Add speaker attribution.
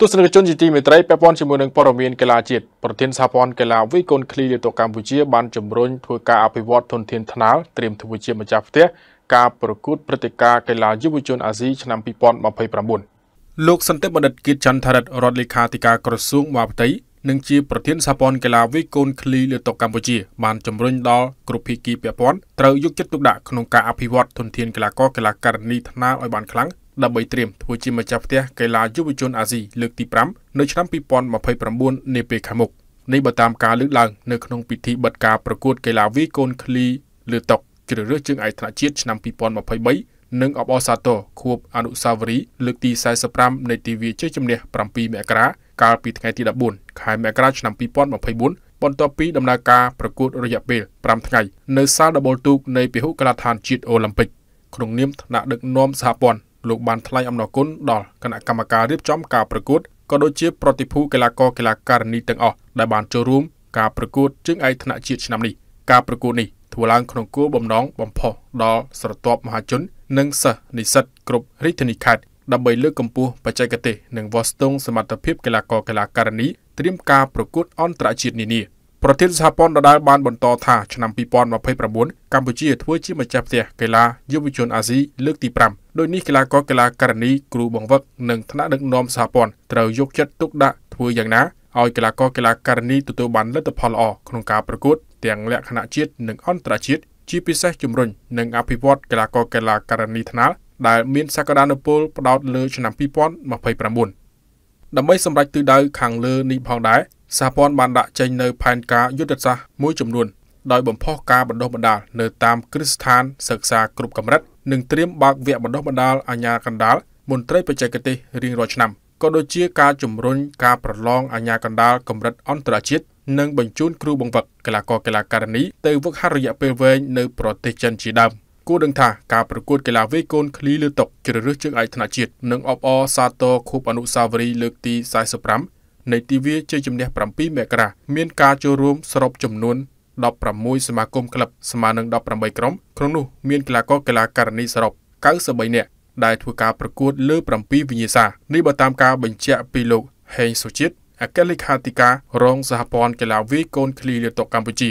Speaker 1: ទស្សនិកជនជាទីមេត្រីពាក់ព័ន្ធជាមួយនឹងព័ត៌មានកីឡាជាតិប្រធានសហព័ន្ធកីឡាវីកូនឃ្លីលើតុកម្ពុជាបានជំរុញធ្វើការអភិវឌ្ឍធនធានថ្នាលត្រៀមធ្វើជាម្ចាស់ផ្ទះការប្រកួតព្រឹត្តិការណ៍កីឡាយុវជនអាស៊ីឆ្នាំ2029លោកសន្តិបណ្ឌិតគៀតចន្ទរិទ្ធរដ្ឋលេខាធិការក្រសួងវប្បធម៌និងជាប្រធានសហព័ន្ធកីឡាវីកូនឃ្លីលើតុកម្ពុជាបានជំរុញដល់គ្រប់ភាគីពាក់ព័ន្ធត្រូវយកចិត្តទុកដាក់ក្នុងការអភិវឌ្ឍធនធានកីឡាករកីឡាករនីថ្នាលឲ្យបានខ្លាំងដើម្បីត្រៀមធ្វើជាម្ចាស់ផ្ទះកីឡាយុវជនអាស៊ីលើកទី5នៅឆ្នាំ2029នាពេលខាងមុខនេះបើតាមការលើកឡើង នៅក្នុងពិធីបិទការប្រកួតកីឡាវាយកូនឃ្លីលើតុកជ្រើសរើសជើងឯកថ្នាក់ជាតិឆ្នាំ2023និងអបអសាទរខួបអនុស្សាវរីយ៍លើកទី45នៃទិវាជ័យជំនះ7មករាកាលពីថ្ងៃទី14ខែមករាឆ្នាំ2024បន្ទាប់ពីដំណើរការប្រកួតរយៈពេល5ថ្ងៃនៅសាលដបូលទូកនៃពហុកីឡដ្ឋានជាតិអូឡ িম্প ិកក្នុងនាមថ្នាក់ដឹកនាំសហព័ន្ធលោកបានថ្លែងអំណរគុណដល់គណៈកម្មការរៀបចំការប្រកួតក៏ដូចជាប្រតិភូកីឡាករកីឡាការិនីទាំងអស់ដែលបានចូលរួមការប្រកួតជើងឯកថ្នាក់ជាតិឆ្នាំនេះការប្រកួតនេះធ្វើឡើងក្នុងគោលបំណងបំផុសដល់ស្រទាប់មហាជននិងសិស្សនិស្សិតគ្រប់រាជធានីខេត្តដើម្បីលើកកម្ពស់បច្ចេកទេសនិងវាស់ស្ទង់សមត្ថភាពកីឡាករកីឡាការិនីត្រៀមការប្រកួត អន្តរជាតិនានាប្រធានសហព័ន្ធដដែលបានបន្តថាឆ្នាំ2029កម្ពុជាធ្វើជាម្ចាស់ផ្ទះកីឡាយុវជនអាស៊ីលើកទី5ដោយនេះកីឡាករកីឡាករនីគ្រូបង្វឹកនិងថ្នាក់ដឹកនាំសហព័ន្ធត្រូវយកចិត្តទុកដាក់ធ្វើយ៉ាងណាឲ្យកីឡាករកីឡាករនីទទួលបានលទ្ធផលល្អក្នុងការប្រកួតទាំងលក្ខណៈជាតិនិងអន្តរជាតិជាពិសេសជំរុញនិង អភិវឌ្ឍកីឡាករកីឡាករនីថ្នាក់ដែលមាន សក្តានុពលផ្ដោតលើឆ្នាំ2029ដើម្បីសម្រេចទិដៅខាងលើនេះផងដែរសហព័ន្ធបានដាក់ចេញនៅផែនការយុទ្ធសាស្ត្រមួយចំនួន ដោយបំផុសការបណ្ដុះបណ្ដាលនៅតាមគ្រឹះស្ថានសិក្សាគ្រប់កម្រិតនិងត្រៀមបើកវគ្គបណ្ដុះបណ្ដាលអាជ្ញាកណ្ដាលមន្ត្រីបច្ចេកទេសរៀងរាល់ឆ្នាំក៏ដូចជាការជំរុញការប្រឡងអាជ្ញាកណ្ដាលកម្រិតអន្តរជាតិនិងបញ្ជូនគ្រូបង្វឹកកីឡាករកីឡាការិនីទៅហ្វឹកហាត់រយៈពេលវែងនៅប្រទេសចិនជាដើមគួរដឹងថាការប្រកួតកីឡាវាយកូនឃ្លីលើតុកជ្រើសរើសជើងឯកថ្នាក់ជាតិនិងអបអរសាទរខួបអនុស្សាវរីយ៍លើកទី45នៃទិវាជ័យជំនះ7មករាមានការចូលរួមសរុបចំនួន16សមាគមក្លឹបស្មើនឹង18ក្រុមក្នុងនោះមានកីឡាករកីឡាករនីសរុប93នាក់ដែលធ្វើការប្រកួត លើ7វិញ្ញាសានេះបើតាមការបញ្ជាក់ពីលោកហេងសុជាតិអគ្គលេខាធិការរងសហព័ន្ធកីឡាវាយកូនឃ្លីលាតុកម្ពុជា